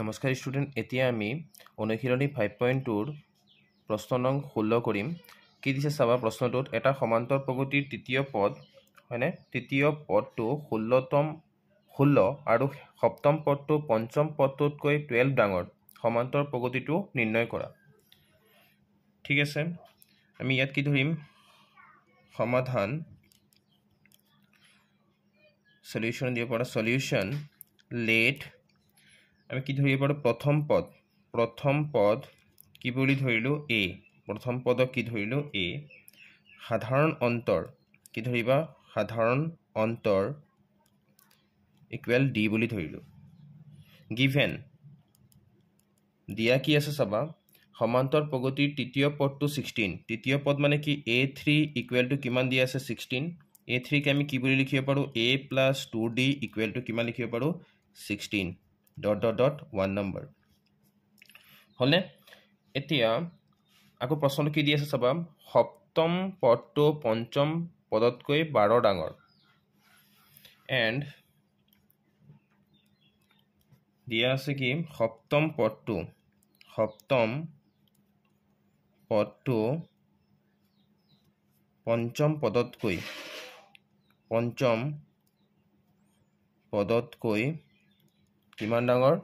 নমস্কাৰ ষ্টুডেণ্ট এতিয়া আমি অনুশীলনী ফাইভ পইণ্ট টুৰ প্ৰশ্ন নং ষোল্ল কৰিম কি দিছে চাবা প্ৰশ্নটোত এটা সমান্তৰ প্ৰগতিৰ তৃতীয় পদ হয়নে তৃতীয় পদটো ষোল্লতম ষোল্ল আৰু সপ্তম পদটো পঞ্চম পদটোতকৈ টুৱেল্ভ ডাঙৰ সমান্তৰ প্ৰগতিটো নিৰ্ণয় কৰা ঠিক আছে আমি ইয়াত কি ধৰিম সমাধান চলিউশ্যন দিব পৰা চলিউশ্যন লেট আমি কি ধৰিব পাৰোঁ প্ৰথম পদ প্ৰথম পদ কি বুলি ধৰিলোঁ এ প্ৰথম পদক কি ধৰিলোঁ এ সাধাৰণ অন্তৰ কি ধৰিবা সাধাৰণ অন্তৰ ইকুৱেল ডি বুলি ধৰিলোঁ গিভেন দিয়া কি আছে চাবা সমান্তৰ প্ৰগতিৰ তৃতীয় পদটো ছিক্সটিন তৃতীয় পদ মানে কি এ থ্ৰী ইকুৱেলটো কিমান দিয়া আছে ছিক্সটিন এ থ্ৰীকে আমি কি বুলি লিখিব পাৰোঁ এ প্লাছ টু ডি ইকুৱেলটো কিমান লিখিব পাৰোঁ sixteen dot dot dot one number হ'লনে এতিয়া আকৌ প্ৰশ্নটো কি দি আছে চাবা সপ্তম পদটো পঞ্চম পদতকৈ বাৰ ডাঙৰ এণ্ড দিয়া আছে কি সপ্তম পদটো সপ্তম পদটো পঞ্চম পদতকৈ পঞ্চম পদতকৈ কিমান ডাঙৰ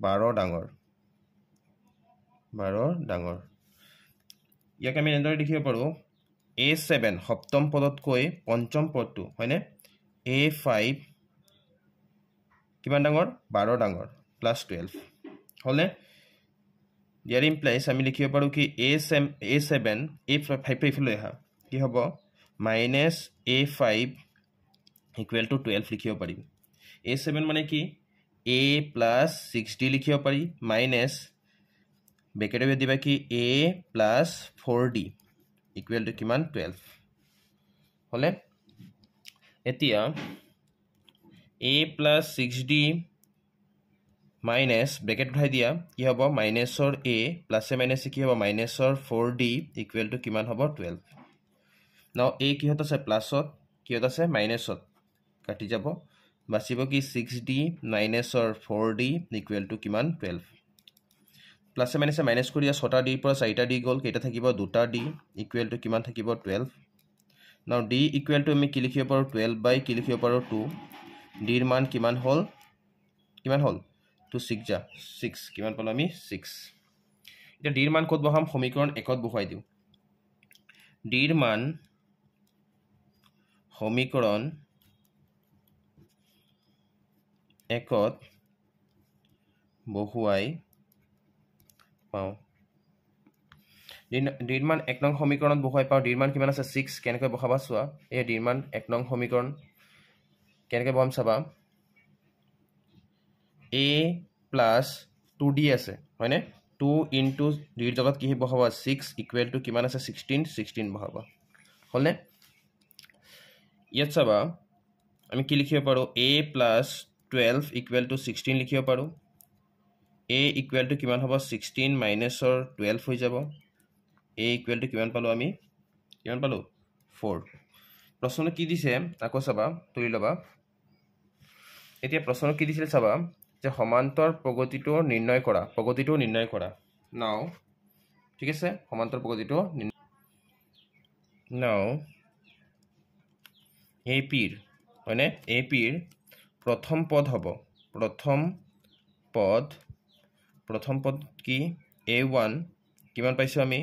বাৰ ডাঙৰ বাৰ ডাঙৰ ইয়াক আমি এনেদৰে দেখিব পাৰোঁ এ ছেভেন সপ্তম পদতকৈ পঞ্চম পদটো হয়নে এ ফাইভ কিমান ডাঙৰ বাৰ ডাঙৰ প্লাছ টুৱেলভ হ'লনে ইয়াৰ ইমপ্লাইজ আমি লিখিব পাৰোঁ কি a same a seven a five ফাইভলৈ অহা কি হ'ব minus a five equal to twelve লিখিব পাৰিম এ ছেভেন মানে কি ए प्लस सिक्सटी लिख पारि माइनास बेकेट भी दिबा कि a plus four d equal to कि टूवेल्व हमें एतिया a plus six d minus bracket उठा दिया कि हम माइनासर ए प्लस माइनास कि हम माइनासर फोर डि इकुवेल टू कि हम टूवेल्व न ए किहत आस प्लस किहत आस माइनास कटि जा বাছিব কি ছিক্স ডি নাইন এছৰ ফ'ৰ ডি ইকুৱেল টু কিমান টুৱেল্ভ প্লাছে মাইনাছে মাইনাছ কৰি দিয়া ছটা ডিৰ পৰা চাৰিটা ডি গ'ল কেইটা থাকিব দুটা ডি ইকুৱেল টু কিমান থাকিব টুৱেল্ভ ন ডি ইকুৱেল টু আমি কি লিখিব পাৰোঁ টুৱেল্ভ বাই কি লিখিব পাৰোঁ টু ডিৰ মান কিমান হ'ল কিমান হ'ল টু ছিক্স যা ছিক্স কিমান পালোঁ আমি ছিক্স এতিয়া ডিৰ মান ক'ত বহাম সমীকৰণ একত বহুৱাই দিওঁ ডিৰ মান সমীকৰণ একত বহুৱাই পাওঁ ডিৰমান এক নং সমীকৰণত বহুৱাই পাওঁ ডিৰমান কিমান আছে ছিক্স কেনেকৈ বহাবা চোৱা এই ডিৰমান এক নং সমীকৰণ কেনেকৈ বহাম চাবা এ প্লাছ টু ডি আছে হয়নে টু ইনটু ডিৰ জগত কি বহাবা ছিক্স ইকুৱেল টু কিমান আছে ছিক্সটিন ছিক্সটিন বহাবা হ'লনে ইয়াত চাবা আমি কি লিখিব পাৰোঁ a plus twelve equal to sixteen লিখিব পাৰোঁ এ ইকুৱেল টু কিমান হ'ব ছিক্সটিন মাইনাছৰ টুৱেলভ হৈ যাব এ ইকুৱেল টু কিমান পালোঁ আমি কিমান পালোঁ ফ'ৰ প্ৰশ্নটো কি দিছে আকৌ চাবা তুলি ল'বা এতিয়া প্ৰশ্নটো কি দিছিলে চাবা যে সমান্তৰ প্ৰগতিটো নিৰ্ণয় কৰা প্ৰগতিটো নিৰ্ণয় কৰা নাও ঠিক আছে সমান্তৰ প্ৰগতিটো নাও এ পিৰ হয়নে এ পিৰ প্ৰথম পদ হ'ব প্ৰথম পদ প্ৰথম পদ কি এ ওৱান কিমান পাইছোঁ আমি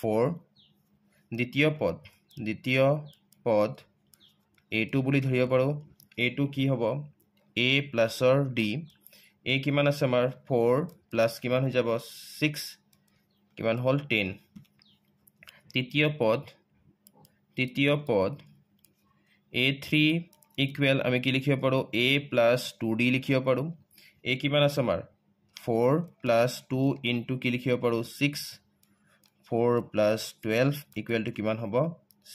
ফ'ৰ দ্বিতীয় পদ দ্বিতীয় পদ এ টু বুলি ধৰিব পাৰোঁ এ টু কি হ'ব এ প্লাছৰ ডি এ কিমান আছে আমাৰ ফ'ৰ প্লাছ কিমান হৈ যাব ছিক্স কিমান হ'ল টেন তৃতীয় পদ তৃতীয় পদ এ থ্ৰী ইকুৱেল আমি কি লিখিব পাৰোঁ এ প্লাছ টু ডি লিখিব পাৰোঁ এ কিমান আছে আমাৰ ফ'ৰ প্লাছ টু ইনটু কি লিখিব পাৰোঁ ছিক্স ফ'ৰ প্লাছ টুৱেল্ভ ইকুৱেলটো কিমান হ'ব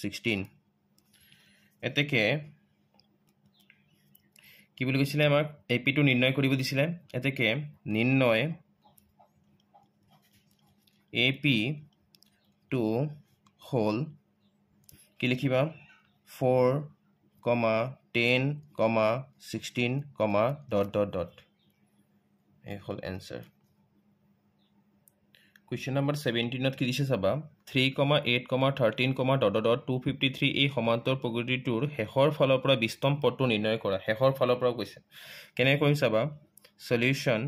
ছিক্সটিন এতেকে কি বুলি কৈছিলে আমাক এ পিটো নিৰ্ণয় কৰিব দিছিলে এতেকে নিৰ্ণয় এ পি টু হ'ল কি লিখিবা four comma ten comma sixteen comma dot dot dot এই হ'ল এনচাৰ কুৱেশ্যন নম্বৰ ছেভেণ্টিনত কি দিছে চাবা three comma eight comma thirteen comma dot dot two fifty three এই সমান্তৰ প্ৰকৃতিটোৰ শেষৰ ফালৰ পৰা বিষ্টম পদটো নিৰ্ণয় কৰা শেষৰ ফালৰ পৰা কৈছে কেনেকৈ চাবা চলিউশ্যন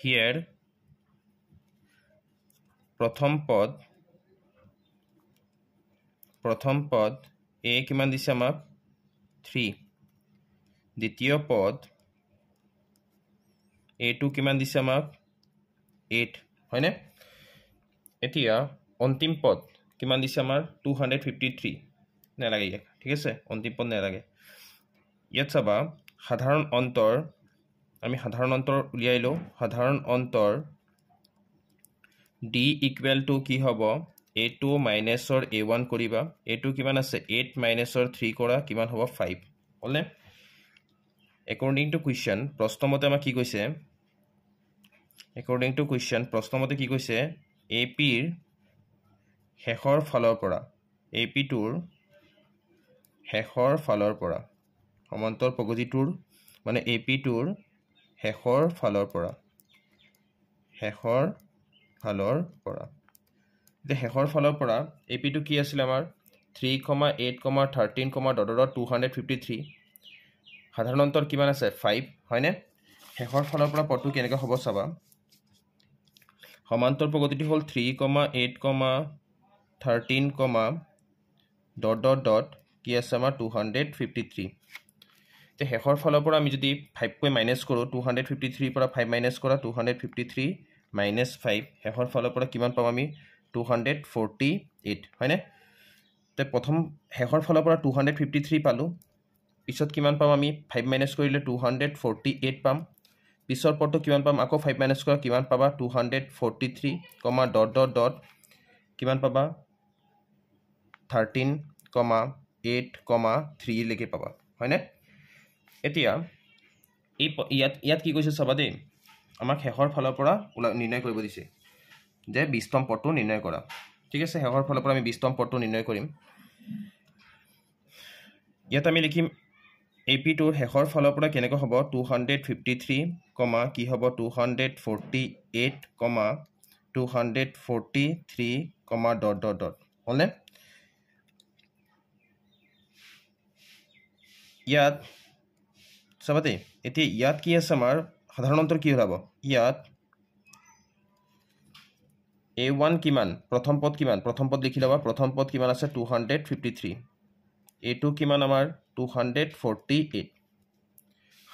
হিয়েৰ প্ৰথম পদ প্ৰথম পদ এ কিমান দিছে আমাক থ্ৰী দ্বিতীয় পদ এইটো কিমান দিছে আমাক এইট হয়নে এতিয়া অন্তিম পদ কিমান দিছে আমাৰ টু হাণ্ড্ৰেড ফিফটি থ্ৰী নেলাগে ইয়াক ঠিক আছে অন্তিম পদ নেলাগে ইয়াত চাবা সাধাৰণ অন্তৰ আমি সাধাৰণ অন্তৰ উলিয়াই লওঁ সাধাৰণ অন্তৰ ডি ইকুৱেল টু কি হ'ব এ টু মাইনাছৰ এ ওৱান কৰিবা এইটো কিমান আছে এইট মাইনাছৰ থ্ৰী কৰা কিমান হ'ব ফাইভ হ'লনে একৰ্ডিং টু কুৱেশ্যন প্ৰশ্নমতে আমাক কি কৈছে একৰ্ডিং টু কুৱেশ্যন প্ৰশ্নমতে কি কৈছে এ পিৰ শেষৰ ফালৰ পৰা এ পি টোৰ শেষৰ ফালৰ পৰা সমান্তৰ প্ৰগতিটোৰ মানে এ পি টোৰ শেষৰ ফালৰ পৰা শেষৰ ফালৰ পৰা যে শেষৰ ফালৰ পৰা এ পিটো কি আছিলে আমাৰ three comma eight comma thirteen comma dot dot two hundred fifty three সাধাৰণ অন্তৰ কিমান আছে ফাইভ হয়নে শেষৰ ফালৰ পৰা পদটো কেনেকৈ হ'ব চাবা সমান্তৰ প্ৰগতিটো হ'ল three comma eight comma thirteen comma dot dot dot কি আছে আমাৰ টু হাণ্ড্ৰেড ফিফটি থ্ৰী এতিয়া শেষৰ ফালৰ পৰা আমি যদি ফাইভকৈ মাইনাছ কৰোঁ টু হাণ্ড্ৰেড ফিফটি থ্ৰীৰ পৰা ফাইভ মাইনাছ কৰা two hundred fifty three minus five শেষৰ ফালৰ পৰা কিমান পাম আমি টু হাণ্ড্ৰেড ফৰ্টি এইট হয়নে তে প্ৰথম শেষৰ ফালৰ পৰা টু হাণ্ড্ৰেড ফিফটি থ্ৰী পালোঁ পিছত কিমান পাম আমি ফাইভ মাইনাছ কৰিলে টু হাণ্ড্ৰেড ফৰ্টি এইট পাম পিছৰ পৰটো কিমান পাম আকৌ ফাইভ মাইনাছ কৰা কিমান পাবা two hundred forty three comma dot dot dot কিমান পাবা থাৰ্টিন কমা এইট কমা থ্ৰীলৈকে পাবা হয়নে এতিয়া এই ইয়াত ইয়াত কি কৈছে চাবা দেই আমাক শেষৰ ফালৰ পৰা ওলা নিৰ্ণয় কৰিব দিছে যে বিষ্টম পদটো নিৰ্ণয় কৰা ঠিক আছে শেষৰ ফালৰ পৰা আমি বিষ্টম পদটো নিৰ্ণয় কৰিম ইয়াত আমি লিখিম এ পিটোৰ শেষৰ ফালৰ পৰা কেনেকৈ হ'ব two hundred fifty three comma কি হ'ব two hundred forty eight comma two hundred forty three comma dot dot dot হ'লনে ইয়াত চাবা দেই এতিয়া ইয়াত কি আছে আমাৰ সাধাৰণতে কি ওলাব ইয়াত এ ওৱান কিমান প্ৰথম পদ কিমান প্ৰথম পদ লিখি ল'বা প্ৰথম পদ কিমান আছে two hundred fifty three a two কিমান আমাৰ টু হাণ্ড্ৰেড ফৰ্টি এইট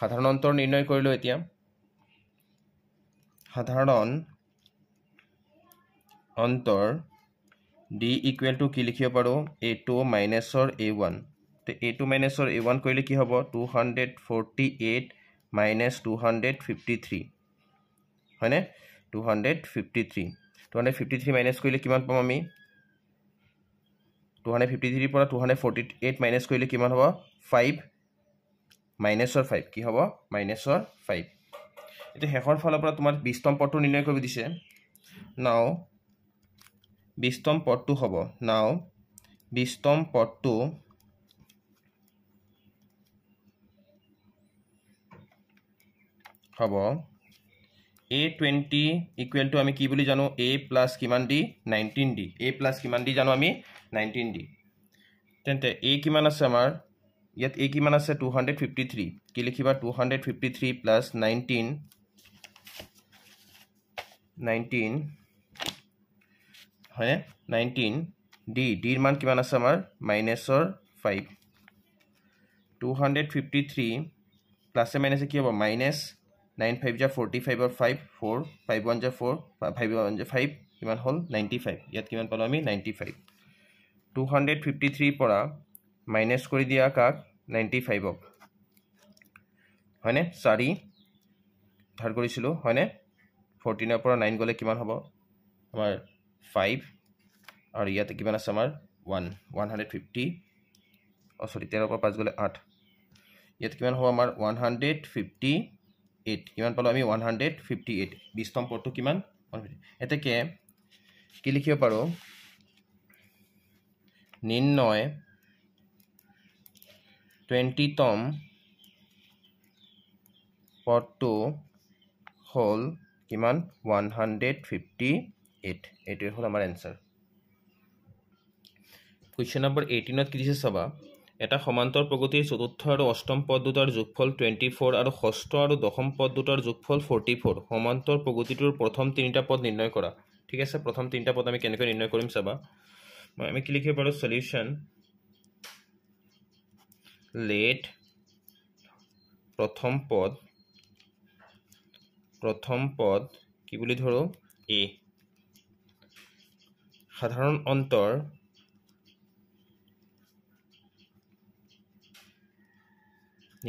সাধাৰণ অন্তৰ নিৰ্ণয় কৰিলোঁ এতিয়া সাধাৰণ অন্তৰ ডি ইকুৱেল টু কি লিখিব পাৰোঁ এ টু মাইনাছৰ এ ওৱান তো এ টু মাইনাছৰ এ ওৱান কৰিলে কি হ'ব two hundred forty eight minus two hundred fifty three হয়নে two hundred fifty three two hundred fifty three minus কৰিলে কিমান পাম আমি টু হাণ্ড্ৰেড ফিফটি থ্ৰীৰ পৰা two hundred forty eight minus কৰিলে কিমান হ'ব ফাইভ মাইনাছৰ ফাইভ কি হ'ব মাইনাছৰ ফাইভ এতিয়া শেষৰ ফালৰ পৰা তোমাৰ বিছতম পদটো নিৰ্ণয় কৰিব দিছে নাও বিছতম পদটো হ'ব নাও বিছতম পদটো হ'ব ए टूवेन्टी इकुवेल टू आम कि जानू ए प्लास कि नाइन्टीन डि ए प्लास कि जानू आम नाइन्टीन डि ते ए कि आमार इतना ए कि टू हाण्ड्रेड फिफ्टी थ्री कि लिखा two hundred fifty three plus nineteen nineteen है नाइन्टीन डि डिर मान कि माइनासर five two hundred fifty three प्लासे माइनासे कि हम माइनास নাইন ফাইভ যা ফৰ্টি ফাইভৰ ফাইভ ফ'ৰ ফাইভ ওৱান যা ফ'ৰ ফাইভ ওৱান যা ফাইভ কিমান হ'ল নাইণ্টি ফাইভ ইয়াত কিমান পালোঁ আমি ninety five two hundred fifty থ্ৰীৰ পৰা মাইনাছ কৰি দিয়া কাক নাইণ্টি ফাইভক হয়নে চাৰি ধাৰ কৰিছিলোঁ হয়নে ফৰ্টিনৰ পৰা নাইন গ'লে কিমান হ'ব আমাৰ ফাইভ আৰু ইয়াতে কিমান আছে আমাৰ one one hundred fifty oh' sorry তেৰৰ পৰা পাঁচ গ'লে আঠ ইয়াত কিমান হ'ব আমাৰ ওৱান হাণ্ড্ৰেড ফিফটি এইট কিমান পালোঁ আমি ওৱান হাণ্ড্ৰেড ফিফটি এইট বিছতম পদটো কিমান এতেকে কি লিখিব পাৰোঁ নিৰ্ণয় টুৱেণ্টিতম পদটো হ'ল কিমান ওৱান হাণ্ড্ৰেড ফিফটি এইট এইটোৱে হ'ল আমাৰ এনচাৰ কুৱেশ্যন নম্বৰ এইটিনত কি দিছে চাবা এটা সমান্তৰ প্ৰগতিৰ চতুৰ্থ আৰু অষ্টম পদ দুটাৰ যোগফল টুৱেণ্টি ফ'ৰ আৰু ষষ্ঠ আৰু দশম পদ দুটাৰ যোগফল ফৰ্টি ফ'ৰ সমান্তৰ প্ৰগতিটোৰ প্ৰথম তিনিটা পদ নিৰ্ণয় কৰা ঠিক আছে প্ৰথম তিনিটা পদ আমি কেনেকৈ নিৰ্ণয় কৰিম চাবা মই আমি কি লিখিব পাৰোঁ চলিউশ্যন লেট প্ৰথম পদ প্ৰথম পদ কি বুলি ধৰোঁ এ সাধাৰণ অন্তৰ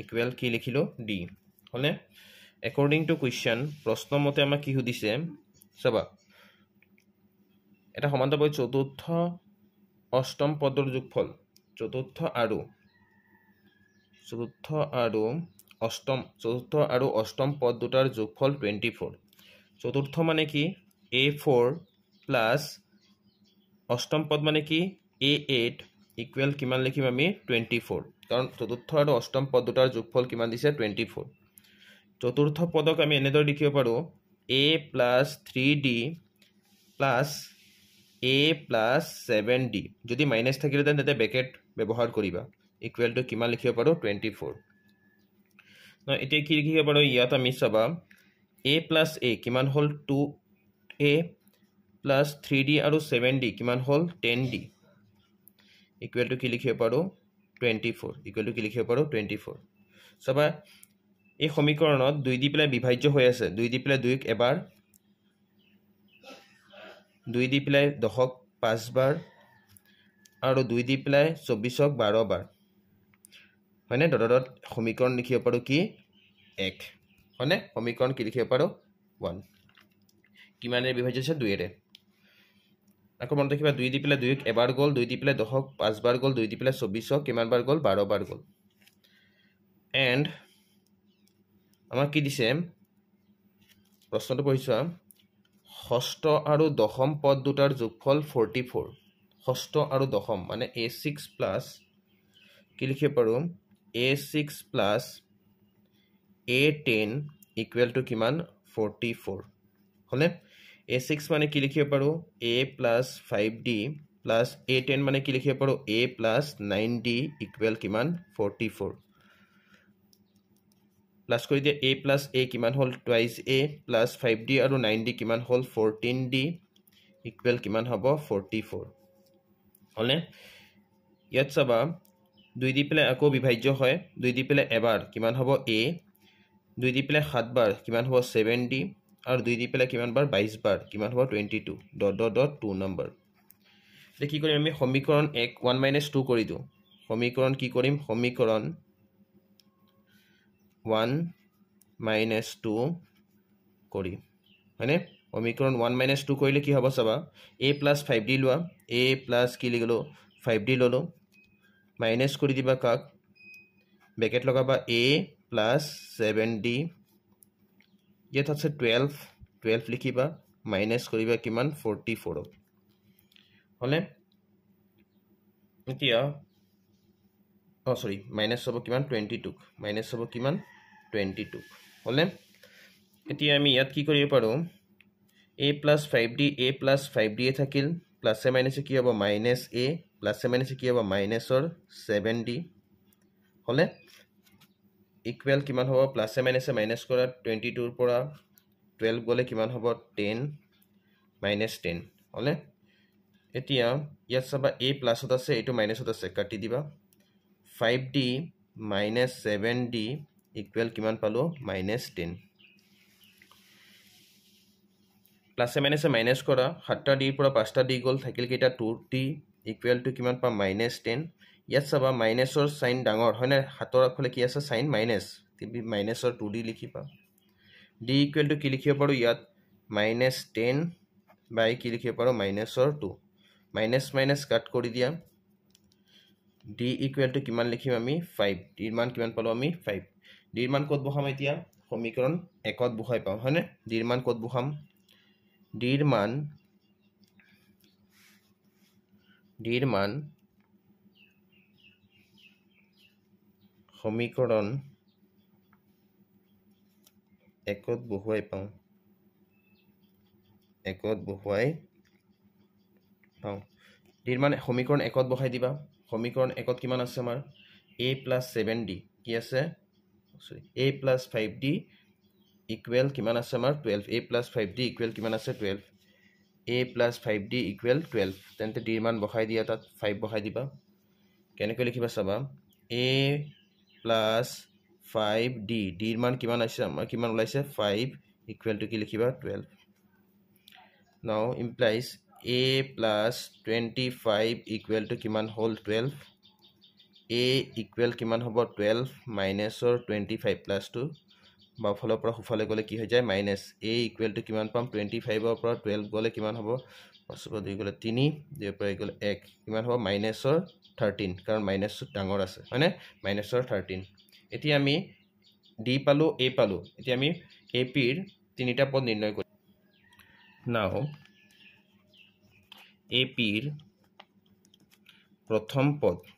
ইকুয়েল কি লিখিলো ডি হ'লনে একৰ্ডিং টু কুৱেশ্যন প্ৰশ্ন মতে আমাক কি সুধিছে চাবা এটা সমান্তৰ পৰা চতুৰ্থ অষ্টম পদৰ যোগফল চতুৰ্থ আৰু চতুৰ্থ আৰু অষ্টম চতুৰ্থ আৰু অষ্টম পদ দুটাৰ যোগফল টুৱেণ্টি ফ'ৰ চতুৰ্থ মানে কি এ ফ'ৰ প্লাছ অষ্টম পদ মানে কি এ এইট ইকুৱেল কিমান লিখিম আমি টুৱেণ্টি ফ'ৰ কাৰণ চতুৰ্থ আৰু অষ্টম পদ দুটাৰ যোগফল কিমান দিছে টুৱেণ্টি ফ'ৰ চতুৰ্থ পদক আমি এনেদৰে লিখিব পাৰোঁ a plus three d plus a plus seven d যদি মাইনাছ থাকিলেহেঁতেন তেতিয়া বেকেট ব্যৱহাৰ কৰিবা ইকুৱেলটো কিমান লিখিব পাৰোঁ টুৱেণ্টি ফ'ৰ ন এতিয়া কি লিখিব পাৰোঁ ইয়াত আমি চাবা এ প্লাছ এ কিমান হ'ল two a plus three d আৰু ছেভেন ডি কিমান হ'ল টেন ডি ইকুৱেলটো কি লিখিব পাৰোঁ টুৱেণ্টি ফ'ৰ ইকুৱেল টু কি লিখিব পাৰোঁ টুৱেণ্টি ফ'ৰ চাবা এই সমীকৰণত দুই দি পেলাই বিভাজ্য হৈ আছে দুই দি পেলাই দুইক এবাৰ দুই দি পেলাই দশক পাঁচবাৰ আৰু দুই দি পেলাই চৌবিছক বাৰবাৰ হয়নে দদত সমীকৰণ লিখিব পাৰোঁ কি এক হয়নে সমীকৰণ কি লিখিব পাৰোঁ ওৱান কিমানেৰে বিভাজ্য হৈছে দুয়েৰে আকৌ মনত ৰাখিবা দুই দি পেলাই দুয়ক এবাৰ গ'ল দুই দি পেলাই দহক পাঁচবাৰ গ'ল দুই দি পেলাই চৌবিছশ কিমানবাৰ গ'ল বাৰ বাৰ গ'ল এণ্ড আমাক কি দিছে প্ৰশ্নটো পঢ়িছোঁ ষষ্ঠ আৰু দশম পদ দুটাৰ যোগফল ফৰ্টি ফ'ৰ ষষ্ঠ আৰু দশম মানে এ ছিক্স প্লাছ কি লিখিব পাৰোঁ a six plus a ten equal two কিমান ফৰ্টি ফ'ৰ হ'লনে এ ছিক্স মানে কি লিখিব পাৰোঁ a plus five d plus a ten মানে কি লিখিব পাৰোঁ a plus nine d equal কিমান ফৰ্টি ফ'ৰ প্লাছ কৰি দিয়া এ প্লাছ এ কিমান হ'ল twice a plus five d আৰু নাইন ডি কিমান হ'ল ফৰ্টিন ডি ইকুৱেল কিমান হ'ব ফৰ্টি ফ'ৰ হ'লনে ইয়াত চাবা দুই দি পেলাই আকৌ বিভাজ্য হয় দুই দি পেলাই এবাৰ কিমান হ'ব এ দুই দি পেলাই সাতবাৰ কিমান হ'ব ছেভেন ডি আৰু দুই দি পেলাই কিমান বাৰ বাইছ বাৰ কিমান হ'ব twenty two dot dot dot two number এতিয়া কি কৰিম আমি সমীকৰণ এক ওৱান মাইনাছ টু কৰি দিওঁ সমীকৰণ কি কৰিম সমীকৰণ ওৱান মাইনাছ টু কৰিম হয়নে সমীকৰণ ওৱান মাইনাছ টু কৰিলে কি হ'ব চাবা এ প্লাছ ফাইভ ডি লোৱা এ প্লাছ কি লিখিলোঁ ফাইভ ডি ল'লোঁ মাইনাছ কৰি দিবা কাক বেকেট লগাবা এ প্লাছ ছেভেন ডি ইয়াত আছে টুৱেল্ভ টুৱেল্ভ লিখিবা মাইনাছ কৰিবা কিমান ফৰ্টি ফ'ৰত হ'লে এতিয়া অঁ চৰি মাইনাছ হ'ব কিমান টুৱেণ্টি টুক মাইনাছ হ'ব কিমান টুৱেণ্টি টুক হ'লে এতিয়া আমি ইয়াত কি কৰিব পাৰোঁ a plus five d a plus five ডিয়ে থাকিল প্লাছে মাইনাছে কি হ'ব মাইনাছ এ প্লাছে মাইনাছে কি হ'ব মাইনাছৰ ছেভেন ডি হ'লে ইকুৱেল কিমান হ'ব প্লাছে মাইনাছে মাইনাছ কৰা টুৱেণ্টি টুৰ পৰা টুৱেল্ভ গ'লে কিমান হ'ব টেন মাইনাছ টেন হ'লে এতিয়া ইয়াত চাবা এই প্লাছত আছে এইটো মাইনাছত আছে কাটি দিবা five d minus seven d equal কিমান পালোঁ মাইনাছ টেন প্লাছে মাইনাছে মাইনাছ কৰা সাতটা ডিৰ পৰা পাঁচটা ডি গ'ল থাকিল কেইটা টু ডি ইকুৱেলটো কিমান পাম মাইনাছ টেন ইয়াত চাবা মাইনাছৰ চাইন ডাঙৰ হয়নে হাতৰ আগফালে কি আছে চাইন মাইনাছ তুমি মাইনাছৰ টু ডি লিখি লিখিবা ডি ইকুৱেলটো কি লিখিব পাৰোঁ ইয়াত মাইনাছ টেন বাই কি লিখিব পাৰোঁ মাইনাছৰ টু মাইনাছ মাইনাছ কাট কৰি দিয়া ডি ইকুৱেলটো কিমান লিখিম আমি ফাইভ ডিৰ মান কিমান পালোঁ আমি ফাইভ ডিৰ মান ক'ত বহাম এতিয়া সমীকৰণ একত বহাই পাম হয়নে ডিৰ মান ক'ত বহাম ডিৰ মান ডিৰ মান সমীকৰণ একত বহুৱাই পাওঁ একত বহুৱাই পাওঁ ডিৰ মানে সমীকৰণ একত বহাই দিবা সমীকৰণ একত কিমান আছে আমাৰ এ প্লাছ ছেভেন ডি কি আছে sorry a plus five d equal কিমান আছে আমাৰ twelve a plus five d equal কিমান আছে twelve a plus five d equal twelve তেন্তে ডির মান বহাই দিয়া তাত ফাইভ বহাই দিবা কেনেকৈ লিখিবা চাবা এ প্লাছ ফাইভ ডি ডিৰ মান কিমান আছে আমাৰ কিমান ওলাইছে ফাইভ ইকুৱেল টু কি লিখিবা twelve now implies a plus twenty five equal two কিমান হ'ল টুৱেল্ভ এ ইকুৱেল কিমান হ'ব টুৱেল্ভ মাইনাছৰ টুৱেণ্টি ফাইভ প্লাছ টু বাওঁফালৰ পৰা সোঁফালে গ'লে কি হৈ যায় মাইনাছ এ ইকুৱেল টু কিমান পাম টুৱেণ্টি ফাইভৰ পৰা টুৱেল্ভ গ'লে কিমান হ'ব পাঁচৰ পৰা দুই গ'লে তিনি দুইৰ পৰা গ'লে এক কিমান হ'ব মাইনাছৰ থাৰ্টিন কাৰণ মাইনাছ ডাঙৰ আছে হয়নে মাইনাছৰ থাৰ্টিন এতিয়া আমি ডি পালোঁ এ পালোঁ এতিয়া আমি এ পিৰ তিনিটা পদ নিৰ্ণয় কৰিম নাও এ পিৰ প্ৰথম পদ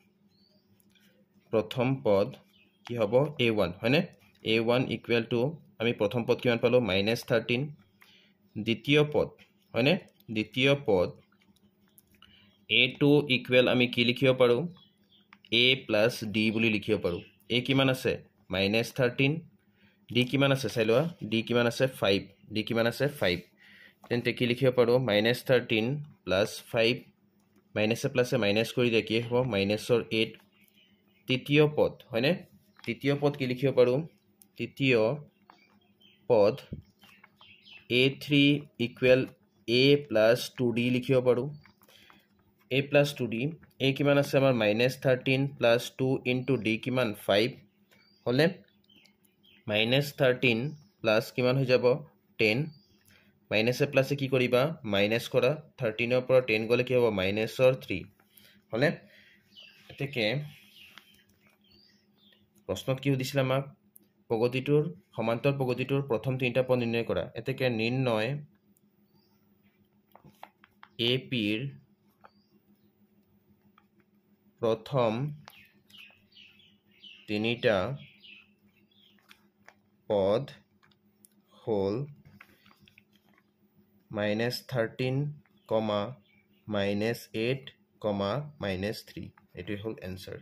প্ৰথম পদ কি হ'ব এ ওৱান হয়নে এ ওৱান ইকুৱেল টু আমি প্ৰথম পদ কিমান পালোঁ মাইনাছ থাৰ্টিন দ্বিতীয় পদ হয়নে দ্বিতীয় পদ ए टू इकुवेल आम कि लिख पारो ए प्लास डि लिख पारो ए कि माइनास थार्टीन डि कि चाह डि कि फाइव डि कि फाइव तेज कि लिख पारो minus thirteen plus five minus plus minus कर दिया कि हम माइनासर एट तृत्य पद है तृत्य पद कि लिख पारो तृत्य पद a three equal a plus two d लिख पारो a plus two d a কিমান আছে আমাৰ minus thirteen plus two into d কিমান ফাইভ হ'লে মাইনাছ থাৰ্টিন প্লাছ কিমান হৈ যাব টেন মাইনাছে প্লাছে কি কৰিবা মাইনাছ কৰা থাৰ্টিনৰ পৰা টেন গ'লে কি হ'ব মাইনাছৰ থ্ৰী হ'লে গতিকে প্ৰশ্নত কি সুধিছিল আমাক প্ৰগতিটোৰ সমান্তৰ প্ৰগতিটোৰ প্ৰথম তিনিটা পদ নিৰ্ণয় কৰা এতেকে নিৰ্ণয় এ পিৰ প্রথম তিনিটা পদ হল minus thirteen comma minus eight comma minus three এটাই হল অ্যান্সার